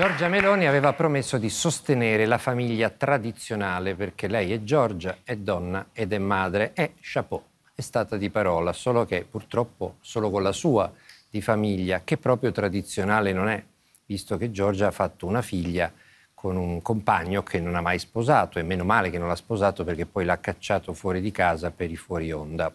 Giorgia Meloni aveva promesso di sostenere la famiglia tradizionale perché lei è Giorgia, è donna ed è madre. E eh, chapeau, è stata di parola, solo che purtroppo solo con la sua di famiglia, che proprio tradizionale non è, visto che Giorgia ha fatto una figlia con un compagno che non ha mai sposato e meno male che non l'ha sposato perché poi l'ha cacciato fuori di casa per i fuori onda.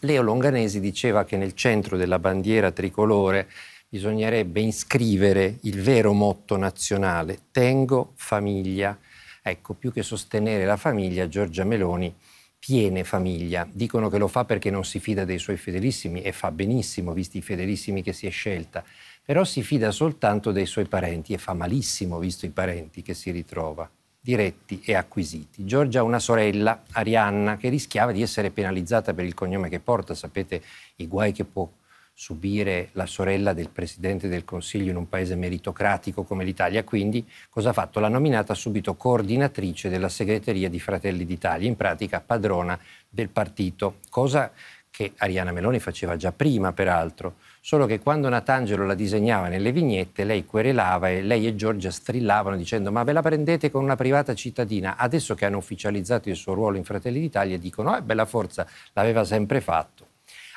Leo Longanesi diceva che nel centro della bandiera tricolore bisognerebbe iscrivere il vero motto nazionale, tengo famiglia. Ecco, più che sostenere la famiglia, Giorgia Meloni tiene famiglia. Dicono che lo fa perché non si fida dei suoi fedelissimi e fa benissimo, visti i fedelissimi che si è scelta, però si fida soltanto dei suoi parenti e fa malissimo, visto i parenti che si ritrova, diretti e acquisiti. Giorgia ha una sorella, Arianna, che rischiava di essere penalizzata per il cognome che porta, sapete i guai che può subire la sorella del Presidente del Consiglio in un paese meritocratico come l'Italia. Quindi cosa ha fatto? L'ha nominata subito coordinatrice della segreteria di Fratelli d'Italia, in pratica padrona del partito, cosa che Ariana Meloni faceva già prima peraltro, solo che quando Natangelo la disegnava nelle vignette lei querelava e lei e Giorgia strillavano dicendo ma ve la prendete con una privata cittadina, adesso che hanno ufficializzato il suo ruolo in Fratelli d'Italia dicono eh bella forza, l'aveva sempre fatto.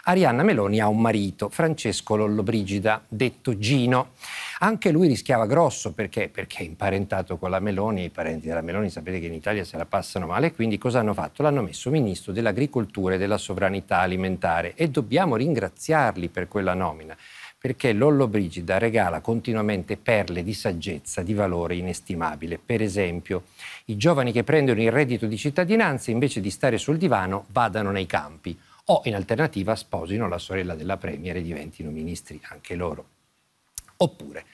Arianna Meloni ha un marito, Francesco Lollobrigida, detto Gino. Anche lui rischiava grosso perché? Perché imparentato con la Meloni, i parenti della Meloni sapete che in Italia se la passano male, quindi cosa hanno fatto? L'hanno messo ministro dell'agricoltura e della sovranità alimentare e dobbiamo ringraziarli per quella nomina perché Lollobrigida regala continuamente perle di saggezza di valore inestimabile. Per esempio, i giovani che prendono il reddito di cittadinanza invece di stare sul divano vadano nei campi o in alternativa sposino la sorella della Premier e diventino ministri anche loro. Oppure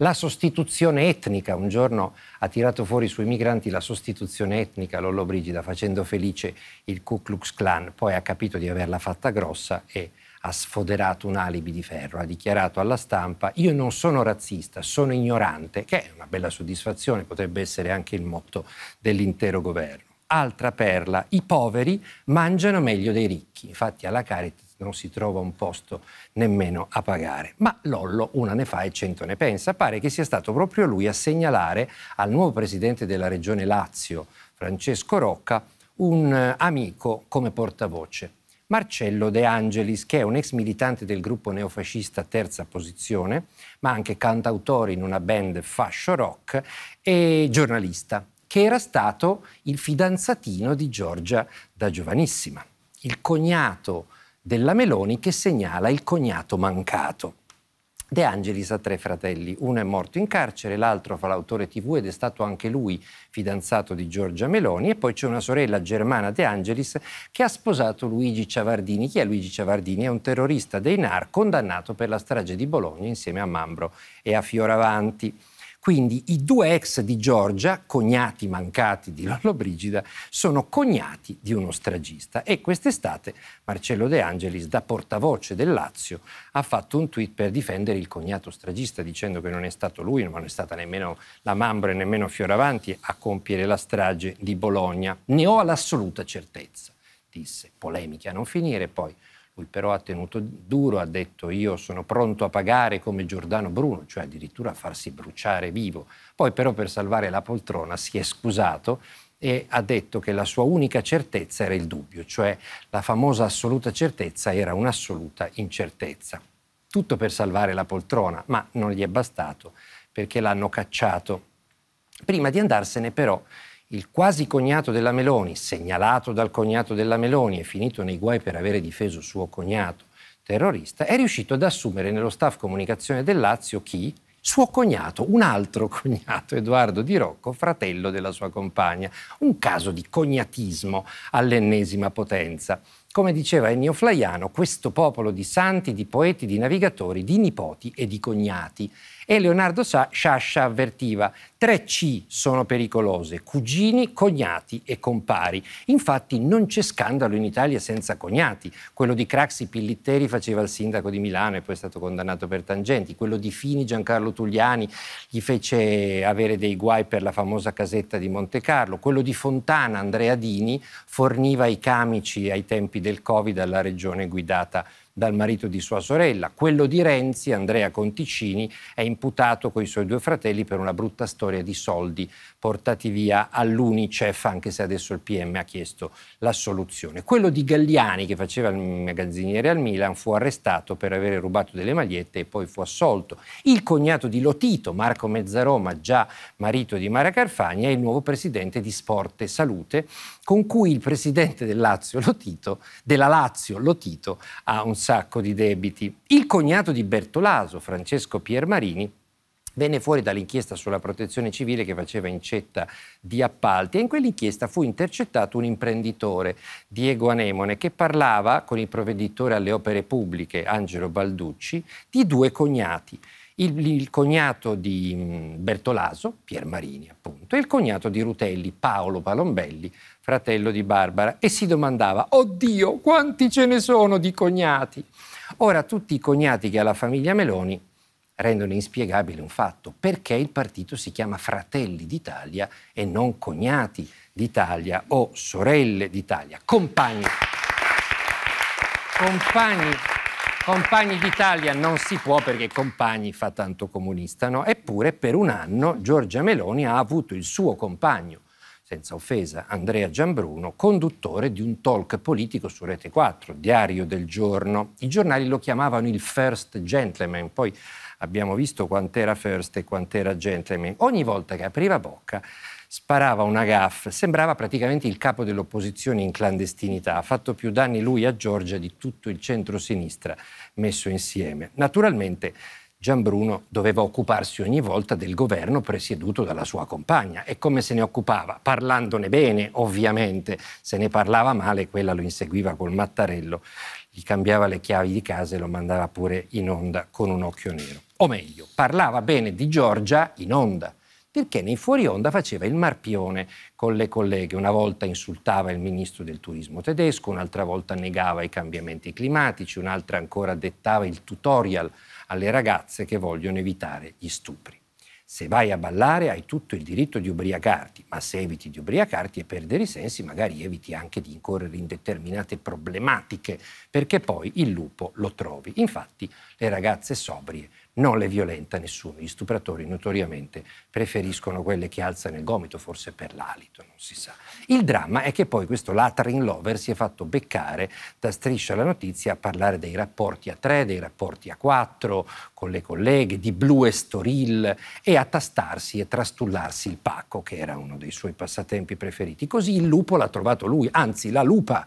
la sostituzione etnica, un giorno ha tirato fuori sui migranti la sostituzione etnica Lollobrigida facendo felice il Ku Klux Klan, poi ha capito di averla fatta grossa e ha sfoderato un alibi di ferro, ha dichiarato alla stampa io non sono razzista, sono ignorante, che è una bella soddisfazione, potrebbe essere anche il motto dell'intero governo altra perla, i poveri mangiano meglio dei ricchi, infatti alla Caritas non si trova un posto nemmeno a pagare. Ma Lollo una ne fa e cento ne pensa, pare che sia stato proprio lui a segnalare al nuovo presidente della regione Lazio, Francesco Rocca, un eh, amico come portavoce. Marcello De Angelis, che è un ex militante del gruppo neofascista Terza Posizione, ma anche cantautore in una band fascio rock e giornalista che era stato il fidanzatino di Giorgia da giovanissima, il cognato della Meloni che segnala il cognato mancato. De Angelis ha tre fratelli, uno è morto in carcere, l'altro fa l'autore tv ed è stato anche lui fidanzato di Giorgia Meloni e poi c'è una sorella germana De Angelis che ha sposato Luigi Ciavardini. Chi è Luigi Ciavardini? È un terrorista dei NAR condannato per la strage di Bologna insieme a Mambro e a Fioravanti. Quindi i due ex di Giorgia, cognati mancati di Lollo Brigida, sono cognati di uno stragista. E quest'estate Marcello De Angelis, da portavoce del Lazio, ha fatto un tweet per difendere il cognato stragista, dicendo che non è stato lui, non è stata nemmeno la Mambra e nemmeno Fioravanti a compiere la strage di Bologna. Ne ho l'assoluta certezza, disse. Polemiche a non finire poi però ha tenuto duro, ha detto io sono pronto a pagare come Giordano Bruno, cioè addirittura a farsi bruciare vivo. Poi però per salvare la poltrona si è scusato e ha detto che la sua unica certezza era il dubbio, cioè la famosa assoluta certezza era un'assoluta incertezza. Tutto per salvare la poltrona, ma non gli è bastato perché l'hanno cacciato. Prima di andarsene però il quasi cognato della Meloni, segnalato dal cognato della Meloni e finito nei guai per avere difeso suo cognato terrorista, è riuscito ad assumere nello staff comunicazione del Lazio chi? Suo cognato, un altro cognato, Edoardo Di Rocco, fratello della sua compagna. Un caso di cognatismo all'ennesima potenza. Come diceva Ennio Flaiano, questo popolo di santi, di poeti, di navigatori, di nipoti e di cognati. E Leonardo Sciascia avvertiva, tre C sono pericolose, cugini, cognati e compari. Infatti non c'è scandalo in Italia senza cognati. Quello di Craxi Pillitteri faceva il sindaco di Milano e poi è stato condannato per tangenti. Quello di Fini, Giancarlo Tugliani, gli fece avere dei guai per la famosa casetta di Monte Carlo. Quello di Fontana, Andrea Dini, forniva i camici ai tempi tempi del Covid alla regione guidata dal marito di sua sorella. Quello di Renzi, Andrea Conticini, è imputato con i suoi due fratelli per una brutta storia di soldi portati via all'Unicef, anche se adesso il PM ha chiesto la soluzione. Quello di Galliani, che faceva il magazziniere al Milan, fu arrestato per aver rubato delle magliette e poi fu assolto. Il cognato di Lotito, Marco Mezzaroma, già marito di Mara Carfagna, è il nuovo presidente di Sport e Salute con cui il presidente del Lazio, Lotito, della Lazio Lotito ha un sacco di debiti. Il cognato di Bertolaso, Francesco Piermarini, venne fuori dall'inchiesta sulla protezione civile che faceva incetta di appalti e in quell'inchiesta fu intercettato un imprenditore, Diego Anemone, che parlava con il provveditore alle opere pubbliche, Angelo Balducci, di due cognati il, il cognato di mm, Bertolaso, Pier Marini appunto, e il cognato di Rutelli, Paolo Palombelli, fratello di Barbara, e si domandava, oddio, quanti ce ne sono di cognati? Ora tutti i cognati che ha la famiglia Meloni rendono inspiegabile un fatto, perché il partito si chiama Fratelli d'Italia e non cognati d'Italia o sorelle d'Italia, compagni. compagni compagni d'Italia non si può perché compagni fa tanto comunista, no? Eppure per un anno Giorgia Meloni ha avuto il suo compagno, senza offesa, Andrea Giambruno, conduttore di un talk politico su Rete 4, Diario del Giorno. I giornali lo chiamavano il first gentleman, poi abbiamo visto quant'era first e quant'era gentleman. Ogni volta che apriva bocca sparava una gaff, sembrava praticamente il capo dell'opposizione in clandestinità, ha fatto più danni lui a Giorgia di tutto il centro-sinistra messo insieme. Naturalmente Gianbruno doveva occuparsi ogni volta del governo presieduto dalla sua compagna e come se ne occupava? Parlandone bene, ovviamente, se ne parlava male, quella lo inseguiva col mattarello, gli cambiava le chiavi di casa e lo mandava pure in onda con un occhio nero. O meglio, parlava bene di Giorgia in onda perché nei fuori onda faceva il marpione con le colleghe. Una volta insultava il ministro del turismo tedesco, un'altra volta negava i cambiamenti climatici, un'altra ancora dettava il tutorial alle ragazze che vogliono evitare gli stupri. Se vai a ballare hai tutto il diritto di ubriacarti, ma se eviti di ubriacarti e perdere i sensi, magari eviti anche di incorrere in determinate problematiche, perché poi il lupo lo trovi. Infatti le ragazze sobrie non le violenta nessuno. Gli stupratori notoriamente preferiscono quelle che alzano il gomito, forse per l'alito, non si sa. Il dramma è che poi questo Latrin Lover si è fatto beccare da Striscia la Notizia a parlare dei rapporti a tre, dei rapporti a quattro, con le colleghe, di Blu e Storil, e a tastarsi e trastullarsi il pacco, che era uno dei suoi passatempi preferiti. Così il lupo l'ha trovato lui, anzi la lupa,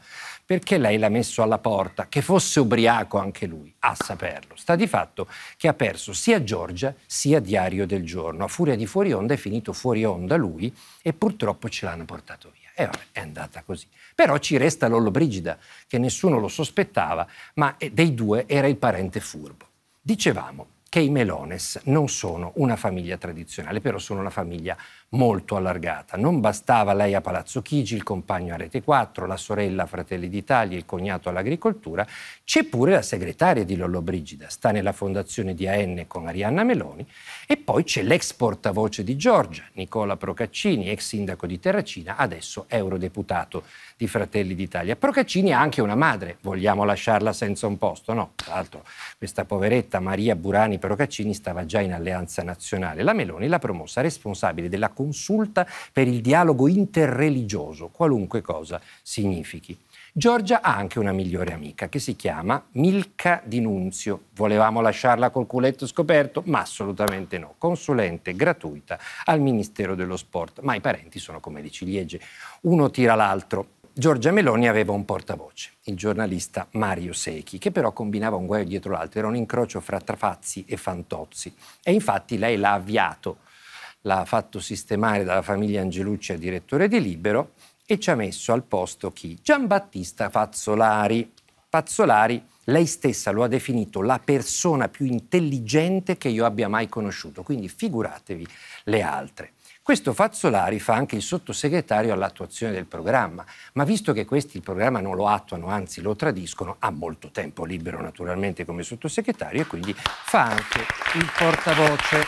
perché lei l'ha messo alla porta, che fosse ubriaco anche lui, a saperlo. Sta di fatto che ha perso sia Giorgia sia Diario del Giorno. A furia di fuori onda è finito fuori onda lui e purtroppo ce l'hanno portato via. E vabbè, è andata così. Però ci resta Lollobrigida, che nessuno lo sospettava, ma eh, dei due era il parente furbo. Dicevamo che i Melones non sono una famiglia tradizionale, però sono una famiglia molto allargata. Non bastava lei a Palazzo Chigi, il compagno a Rete 4, la sorella a Fratelli d'Italia, il cognato all'agricoltura, c'è pure la segretaria di Lollobrigida, sta nella fondazione di AN con Arianna Meloni e poi c'è l'ex portavoce di Giorgia, Nicola Procaccini, ex sindaco di Terracina, adesso eurodeputato di Fratelli d'Italia. Procaccini ha anche una madre, vogliamo lasciarla senza un posto? No, tra l'altro questa poveretta Maria Burani Procaccini stava già in alleanza nazionale. La Meloni l'ha promossa responsabile della consulta per il dialogo interreligioso, qualunque cosa significhi. Giorgia ha anche una migliore amica che si chiama Milka Di Nunzio. Volevamo lasciarla col culetto scoperto? Ma assolutamente no. Consulente gratuita al Ministero dello Sport, ma i parenti sono come le ciliegie, uno tira l'altro. Giorgia Meloni aveva un portavoce, il giornalista Mario Secchi, che però combinava un guaio dietro l'altro, era un incrocio fra Trafazzi e Fantozzi. E infatti lei l'ha avviato l'ha fatto sistemare dalla famiglia Angelucci a direttore di Libero e ci ha messo al posto chi? Giambattista Fazzolari. Fazzolari, lei stessa lo ha definito la persona più intelligente che io abbia mai conosciuto, quindi figuratevi le altre. Questo Fazzolari fa anche il sottosegretario all'attuazione del programma, ma visto che questi il programma non lo attuano, anzi lo tradiscono, ha molto tempo libero naturalmente come sottosegretario e quindi fa anche il portavoce.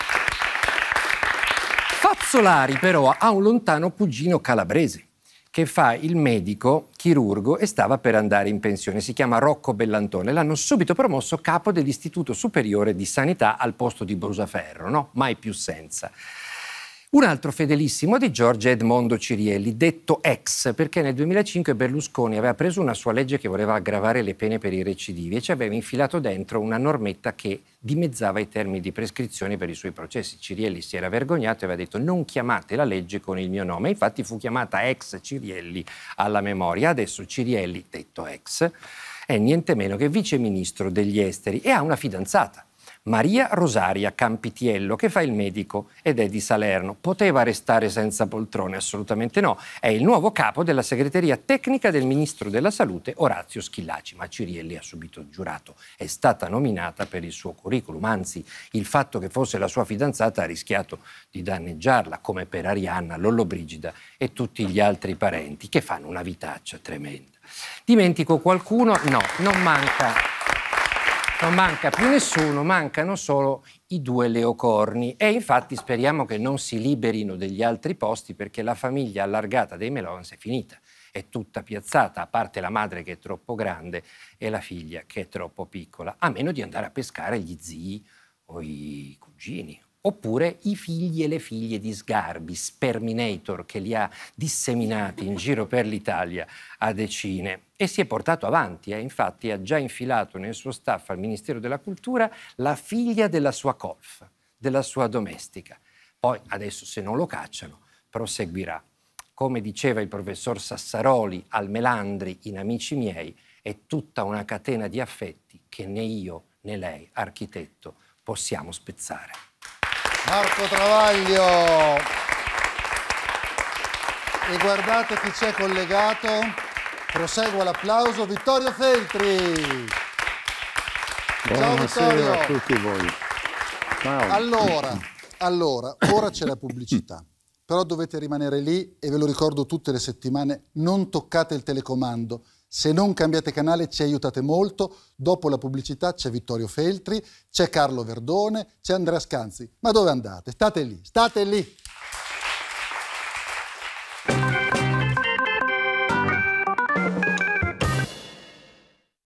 Solari però ha un lontano cugino calabrese che fa il medico chirurgo e stava per andare in pensione. Si chiama Rocco Bellantone. L'hanno subito promosso capo dell'Istituto Superiore di Sanità al posto di Brusaferro, no? Mai più senza. Un altro fedelissimo di Giorgio è Edmondo Cirielli, detto ex, perché nel 2005 Berlusconi aveva preso una sua legge che voleva aggravare le pene per i recidivi e ci aveva infilato dentro una normetta che dimezzava i termini di prescrizione per i suoi processi. Cirielli si era vergognato e aveva detto non chiamate la legge con il mio nome. Infatti fu chiamata ex Cirielli alla memoria. Adesso Cirielli, detto ex, è niente meno che viceministro degli esteri e ha una fidanzata Maria Rosaria Campitiello, che fa il medico ed è di Salerno. Poteva restare senza poltrone? Assolutamente no. È il nuovo capo della segreteria tecnica del ministro della Salute Orazio Schillaci, ma Cirielli ha subito giurato. È stata nominata per il suo curriculum, anzi il fatto che fosse la sua fidanzata ha rischiato di danneggiarla, come per Arianna, Lollobrigida e tutti gli altri parenti, che fanno una vitaccia tremenda. Dimentico qualcuno? No, non manca non manca più nessuno, mancano solo i due leocorni e infatti speriamo che non si liberino degli altri posti perché la famiglia allargata dei Melons è finita, è tutta piazzata, a parte la madre che è troppo grande e la figlia che è troppo piccola, a meno di andare a pescare gli zii o i cugini oppure i figli e le figlie di Sgarbi, Sperminator, che li ha disseminati in giro per l'Italia a decine. E si è portato avanti, eh. infatti ha già infilato nel suo staff al Ministero della Cultura la figlia della sua colf, della sua domestica. Poi adesso se non lo cacciano proseguirà. Come diceva il professor Sassaroli al Melandri in Amici miei, è tutta una catena di affetti che né io né lei, architetto, possiamo spezzare. Marco Travaglio. E guardate chi c'è collegato. Prosegua l'applauso. Vittorio Feltri. Buonasera Ciao Vittorio. a tutti voi. Ciao. Allora, allora, ora c'è la pubblicità. Però dovete rimanere lì e ve lo ricordo tutte le settimane, non toccate il telecomando, se non cambiate canale ci aiutate molto. Dopo la pubblicità c'è Vittorio Feltri, c'è Carlo Verdone, c'è Andrea Scanzi. Ma dove andate? State lì, state lì.